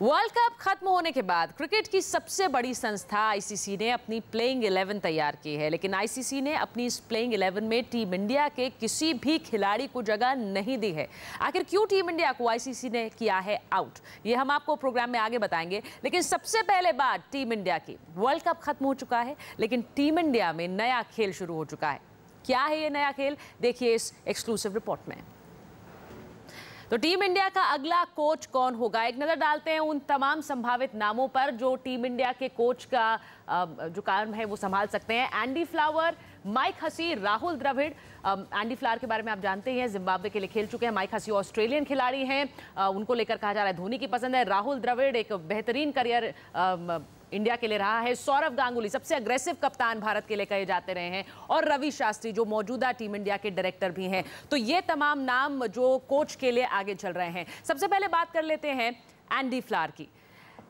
World cup खत्म होने के बाद क्रिकेट की सबसे बड़ी संस्था आईसीसी ने अपनी प्लेइंग 11 तैयार की है लेकिन आईसीसी ने अपनी इस प्लेइंग 11 में टीम इंडिया के किसी भी खिलाड़ी को जगह नहीं दी है आखिर क्यों टीम इंडिया को आईसीसी ने किया है आउट ये हम आपको प्रोग्राम में आगे बताएंगे लेकिन सबसे पहले बात टीम इंडिया की वर्ल्ड कप खत्म हो चुका है लेकिन टीम इंडिया में नया खेल शुरू हो चुका है क्या है ये नया खेल देखिए इस एक्सक्लूसिव रिपोर्ट में तो टीम इंडिया का अगला कोच कौन होगा एक नज़र डालते हैं उन तमाम संभावित नामों पर जो टीम इंडिया के कोच का जो कारण है वो संभाल सकते हैं Andy flower Mike Hussey Rahul Dravid Andy flower के बारे में आप जानते ही हैं जिम्बाब्वे के लिए खेल चुके हैं माइक हसी ऑस्ट्रेलियन खिलाड़ी हैं उनको लेकर कहा जा रहा है धोनी की पसंद है राहुल द्रविड़ एक बेहतरीन करियर इंडिया के लिए रहा है सौरव गांगुली सबसे अग्रेसिव कप्तान भारत के लिए कहे जाते रहे हैं और रवि शास्त्री जो मौजूदा टीम इंडिया के डायरेक्टर भी हैं तो ये तमाम नाम जो कोच के लिए आगे चल रहे हैं सबसे पहले बात कर लेते हैं एंडी फ्लार की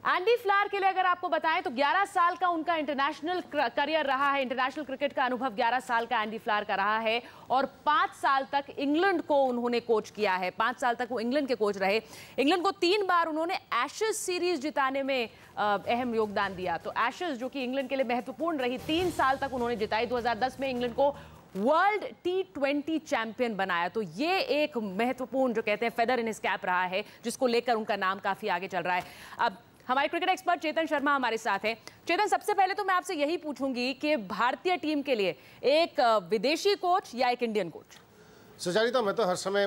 एंडी फ्लार के लिए अगर आपको बताएं तो 11 साल का उनका इंटरनेशनल करियर रहा है इंटरनेशनल क्रिकेट का अनुभव 11 साल का एंडी फ्लार का रहा है और पांच साल तक इंग्लैंड को उन्होंने कोच किया है पांच साल तक वो इंग्लैंड के कोच रहे इंग्लैंड को तीन बार उन्होंने एशेज सीरीज जिताने में अहम योगदान दिया तो एशेज जो कि इंग्लैंड के लिए महत्वपूर्ण रही तीन साल तक उन्होंने जिताई दो में इंग्लैंड को वर्ल्ड टी ट्वेंटी चैंपियन बनाया तो ये एक महत्वपूर्ण जो कहते हैं फेदर इन स्कैप कैप रहा है जिसको लेकर उनका नाम काफी आगे चल रहा है अब हमारे क्रिकेट एक्सपर्ट चेतन शर्मा हमारे साथ हैं चेतन सबसे पहले तो मैं आपसे यही पूछूंगी कि भारतीय टीम के लिए एक विदेशी कोच या एक इंडियन कोच सुचारिता मैं तो हर समय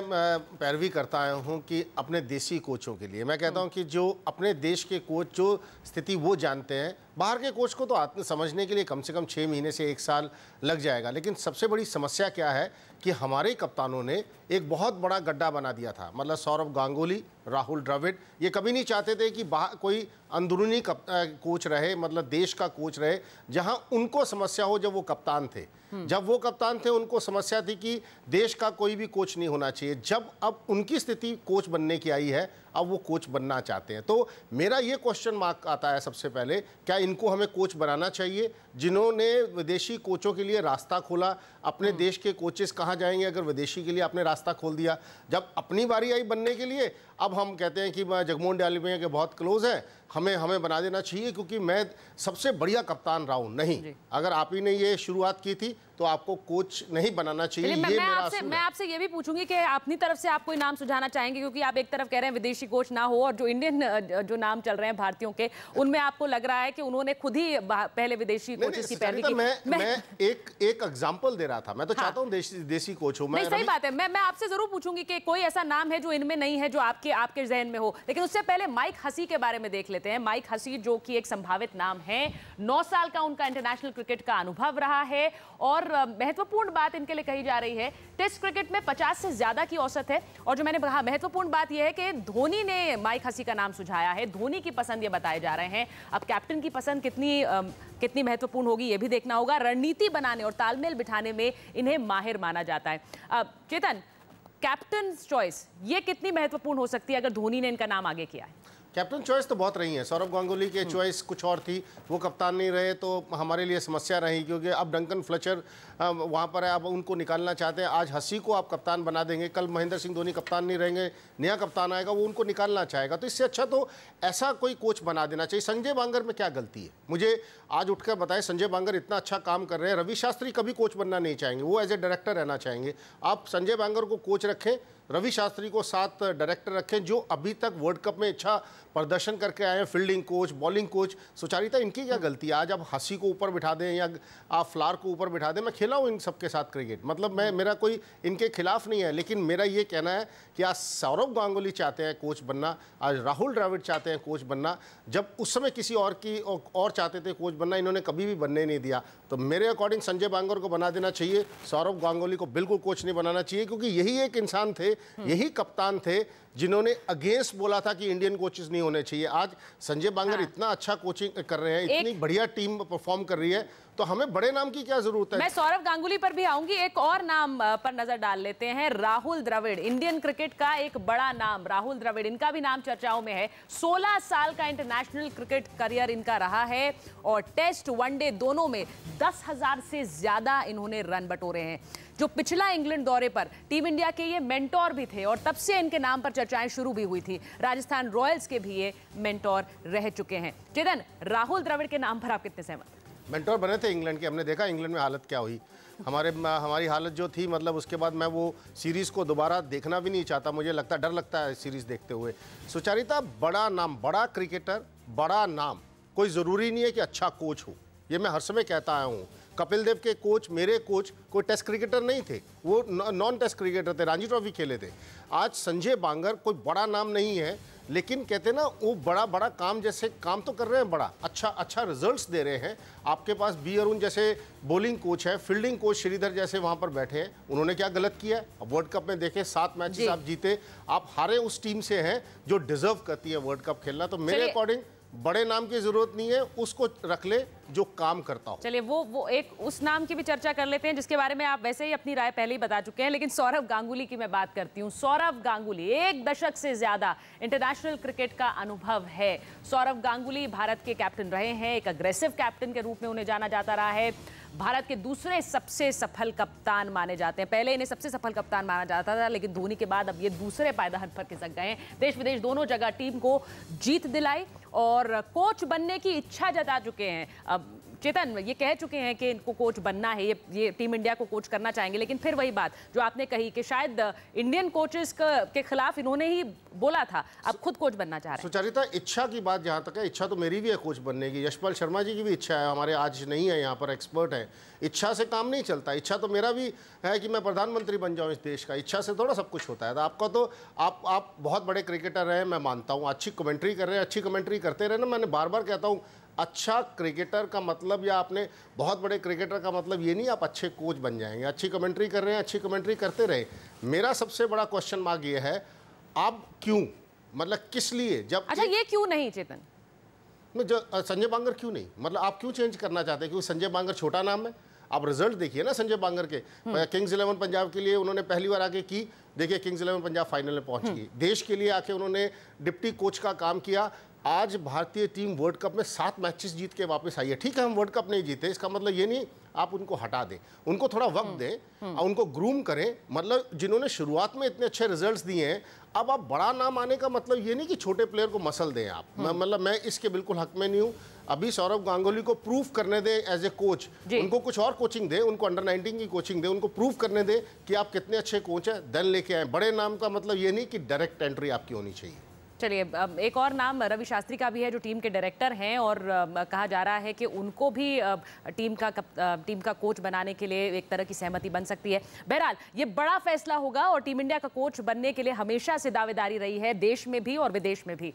पैरवी करता आया हूँ कि अपने देशी कोचों के लिए मैं कहता हूँ हम्म। कि जो अपने देश के कोच जो स्थिति वो जानते हैं बाहर के कोच को तो आत्म समझने के लिए कम से कम छः महीने से एक साल लग जाएगा लेकिन सबसे बड़ी समस्या क्या है कि हमारे कप्तानों ने एक बहुत बड़ा गड्ढा बना दिया था मतलब सौरभ गांगुली राहुल द्रविड़ ये कभी नहीं चाहते थे कि बाहर कोई अंदरूनी कोच रहे मतलब देश का कोच रहे जहां उनको समस्या हो जब वो कप्तान थे हम्म। जब वो कप्तान थे उनको समस्या थी कि देश का कोई भी कोच नहीं होना चाहिए जब अब उनकी स्थिति कोच बनने की आई है अब वो कोच बनना चाहते हैं तो मेरा ये क्वेश्चन मार्क आता है सबसे पहले क्या इनको हमें कोच बनाना चाहिए जिन्होंने विदेशी कोचों के लिए रास्ता खोला अपने हम्म। देश के कोचेस कहाँ जाएंगे अगर विदेशी के लिए आपने रास्ता खोल दिया जब अपनी बारी आई बनने के लिए अब हम कहते हैं कि जगमोहन डाली भैया के बहुत क्लोज हैं हमें हमें बना देना चाहिए क्योंकि मैं सबसे बढ़िया कप्तान रहा हूँ नहीं अगर आप ही ने ये शुरुआत की थी तो आपको कोच नहीं बनाना चाहिए ये मैं आपसे मैं आपसे ये भी पूछूंगी कि अपनी तरफ से आप कोई नाम सुझाना चाहेंगे क्योंकि आप एक तरफ कह रहे हैं विदेशी कोच ना हो और जो इंडियन जो नाम चल रहे हैं भारतीयों के उनमें आपको लग रहा है कि उन्होंने खुद ही पहले विदेशी कोचेस की पहली की मैं, मैं, एक एक एग्जांपल दे रहा था मैं तो हाँ। चाहता हूँ देसी कोच हो मैं सही बात है मैं मैं आपसे जरूर पूछूंगी कि कोई ऐसा नाम है जो इनमें नहीं है जो आपके आपके जहन में हो लेकिन उससे पहले माइक हसी के बारे में देख लेते हैं माइक हसी जो कि एक संभावित नाम है नौ साल का उनका इंटरनेशनल क्रिकेट का अनुभव रहा है और महत्वपूर्ण बात इनके लिए कही जा रही है टेस्ट क्रिकेट में 50 से ज्यादा की औसत है और जो मैंने कहा महत्वपूर्ण बात यह है कि धोनी ने माइक हसी का नाम सुझाया है धोनी की पसंद ये बताए जा रहे हैं अब कैप्टन की पसंद कितनी कितनी महत्वपूर्ण होगी ये भी देखना होगा रणनीति बनाने और तालमेल बिठाने में इन्हें माहिर माना जाता है अब चेतन कैप्टन चॉइस ये कितनी महत्वपूर्ण हो सकती है अगर धोनी ने इनका नाम आगे किया है कैप्टन चॉइस तो बहुत रही है सौरभ गांगुली के चॉइस हम्म। कुछ और थी वो कप्तान नहीं रहे तो हमारे लिए समस्या रही क्योंकि अब डंकन फ्लचर वहाँ पर है अब उनको निकालना चाहते हैं आज हसी को आप कप्तान बना देंगे कल महेंद्र सिंह धोनी कप्तान नहीं रहेंगे नया कप्तान आएगा वो उनको निकालना चाहेगा तो इससे अच्छा तो ऐसा कोई कोच बना देना चाहिए संजय बांगर में क्या गलती है मुझे आज उठकर बताएं संजय बांगर इतना अच्छा काम कर रहे हैं रवि शास्त्री कभी कोच बनना नहीं चाहेंगे वो एज ए डायरेक्टर रहना चाहेंगे आप संजय बांगर को कोच रखें रवि शास्त्री को साथ डायरेक्टर रखें जो अभी तक वर्ल्ड कप में अच्छा प्रदर्शन करके आए हैं फील्डिंग कोच बॉलिंग कोच सुचारिता इनकी क्या गलती है आज आप हंसी को ऊपर बिठा दें या आप फ्लार को ऊपर बिठा दें मैं खेला हूँ इन सबके साथ क्रिकेट मतलब मैं मेरा कोई इनके खिलाफ नहीं है लेकिन मेरा ये कहना है कि आज सौरभ गांगुली चाहते हैं कोच बनना आज राहुल द्राविड चाहते हैं कोच बनना जब उस समय किसी और की और चाहते थे कोच बनना इन्होंने कभी भी बनने नहीं दिया तो मेरे अकॉर्डिंग संजय बांगर को बना देना चाहिए सौरभ गांगुली को बिल्कुल कोच नहीं बनाना चाहिए क्योंकि यही एक इंसान थे यही कप्तान थे जिन्होंने अगेंस्ट बोला था कि इंडियन कोचेस नहीं होने चाहिए आज संजय बांगर हाँ। इतना अच्छा कोचिंग कर रहे हैं इतनी बढ़िया टीम परफॉर्म कर रही है तो हमें बड़े नाम की क्या जरूरत है मैं सौरभ गांगुली पर भी आऊंगी एक और नाम पर नजर डाल लेते हैं राहुल द्रविड़ इंडियन क्रिकेट का एक बड़ा नाम राहुल द्रविड़ इनका भी नाम चर्चाओं में है 16 साल का इंटरनेशनल क्रिकेट करियर इनका रहा है और टेस्ट वनडे दोनों में दस हजार से ज्यादा इन्होंने रन बटोरे हैं जो पिछला इंग्लैंड दौरे पर टीम इंडिया के ये मेंटोर भी थे और तब से इनके नाम पर चर्चाएं शुरू भी हुई थी राजस्थान रॉयल्स के भी ये मेंटोर रह चुके हैं चेतन राहुल द्रविड़ के नाम पर आप कितने सहमत मेंटोर बने थे इंग्लैंड के हमने देखा इंग्लैंड में हालत क्या हुई हमारे हमारी हालत जो थी मतलब उसके बाद मैं वो सीरीज़ को दोबारा देखना भी नहीं चाहता मुझे लगता डर लगता है सीरीज़ देखते हुए सुचारिता बड़ा नाम बड़ा क्रिकेटर बड़ा नाम कोई ज़रूरी नहीं है कि अच्छा कोच हो ये मैं हर समय कहता आया हूँ कपिल देव के कोच मेरे कोच कोई टेस्ट क्रिकेटर नहीं थे वो नॉन टेस्ट क्रिकेटर थे रणजी ट्रॉफी खेले थे आज संजय बांगर कोई बड़ा नाम नहीं है लेकिन कहते ना वो बड़ा बड़ा काम जैसे काम तो कर रहे हैं बड़ा अच्छा अच्छा रिजल्ट्स दे रहे हैं आपके पास बी अरुण जैसे बॉलिंग कोच है फील्डिंग कोच श्रीधर जैसे वहाँ पर बैठे हैं उन्होंने क्या गलत किया है वर्ल्ड कप में देखे सात जी। आप जीते आप हारे उस टीम से हैं जो डिजर्व करती है वर्ल्ड कप खेलना तो मेरे अकॉर्डिंग बड़े नाम की जरूरत नहीं है उसको रख ले जो काम करता हो चलिए वो वो एक उस नाम की भी चर्चा कर लेते हैं जिसके बारे में आप वैसे ही अपनी राय पहले ही बता चुके हैं लेकिन सौरभ गांगुली की मैं बात करती हूँ सौरभ गांगुली एक दशक से ज्यादा इंटरनेशनल इंटरनेशनल क्रिकेट का अनुभव है सौरव गांगुली भारत के कैप्टन रहे हैं एक अग्रेसिव कैप्टन के रूप में उन्हें जाना जाता रहा है भारत के दूसरे सबसे सफल कप्तान माने जाते हैं पहले इन्हें सबसे सफल कप्तान माना जाता था लेकिन धोनी के बाद अब ये दूसरे पायदान पर खिसक गए हैं देश विदेश दोनों जगह टीम को जीत दिलाई और कोच बनने की इच्छा जता चुके हैं अब चेतन ये कह चुके हैं कि इनको कोच बनना है ये ये टीम इंडिया को कोच करना चाहेंगे लेकिन फिर वही बात जो आपने कही कि शायद इंडियन कोचेस के खिलाफ इन्होंने ही बोला था अब खुद कोच बनना चाह रहे हैं सुचारिता इच्छा की बात जहाँ तक है इच्छा तो मेरी भी है कोच बनने की यशपाल शर्मा जी की भी इच्छा है हमारे आज नहीं है यहाँ पर एक्सपर्ट है इच्छा से काम नहीं चलता इच्छा तो मेरा भी है कि मैं प्रधानमंत्री बन जाऊँ इस देश का इच्छा से थोड़ा सब कुछ होता है तो आपका तो आप आप बहुत बड़े क्रिकेटर हैं मैं मानता हूँ अच्छी कमेंट्री कर रहे हैं अच्छी कमेंट्री करते रहे ना मैंने बार बार कहता हूँ अच्छा क्रिकेटर का मतलब या आपने बहुत बड़े क्रिकेटर का मतलब ये नहीं आप अच्छे कोच बन जाएंगे अच्छी कमेंट्री कर रहे हैं अच्छी कमेंट्री करते रहे मेरा सबसे बड़ा क्वेश्चन मार्ग ये है आप क्यों मतलब किस लिए जब अच्छा ये क्यों नहीं चेतन संजय बांगर क्यों नहीं मतलब आप क्यों चेंज करना चाहते हैं क्योंकि संजय बांगर छोटा नाम है आप रिजल्ट देखिए ना संजय बांगर के किंग्स हम्म। इलेवन पंजाब के लिए उन्होंने पहली बार आके की देखिए किंग्स इलेवन पंजाब फाइनल में पहुंच हम्म। गई देश के लिए आके उन्होंने डिप्टी कोच का काम किया आज भारतीय टीम वर्ल्ड कप में सात मैचेस जीत के वापस आई है ठीक है हम वर्ल्ड कप नहीं जीते इसका मतलब ये नहीं आप उनको हटा दें उनको थोड़ा वक्त दें हम्म, और उनको ग्रूम करें मतलब जिन्होंने शुरुआत में इतने अच्छे रिजल्ट्स दिए हैं अब आप बड़ा नाम आने का मतलब ये नहीं कि छोटे प्लेयर को मसल दें आप हम्म। मतलब मैं इसके बिल्कुल हक में नहीं हूँ अभी सौरभ गांगुली को प्रूफ करने दें एज ए कोच उनको कुछ और कोचिंग दें उनको अंडर नाइनटीन की कोचिंग दें उनको प्रूफ करने दें कि आप कितने अच्छे कोच हैं देन लेके आए बड़े नाम का मतलब ये नहीं कि डायरेक्ट एंट्री आपकी होनी चाहिए चलिए एक और नाम रवि शास्त्री का भी है जो टीम के डायरेक्टर हैं और कहा जा रहा है कि उनको भी टीम का टीम का कोच बनाने के लिए एक तरह की सहमति बन सकती है बहरहाल ये बड़ा फैसला होगा और टीम इंडिया का कोच बनने के लिए हमेशा से दावेदारी रही है देश में भी और विदेश में भी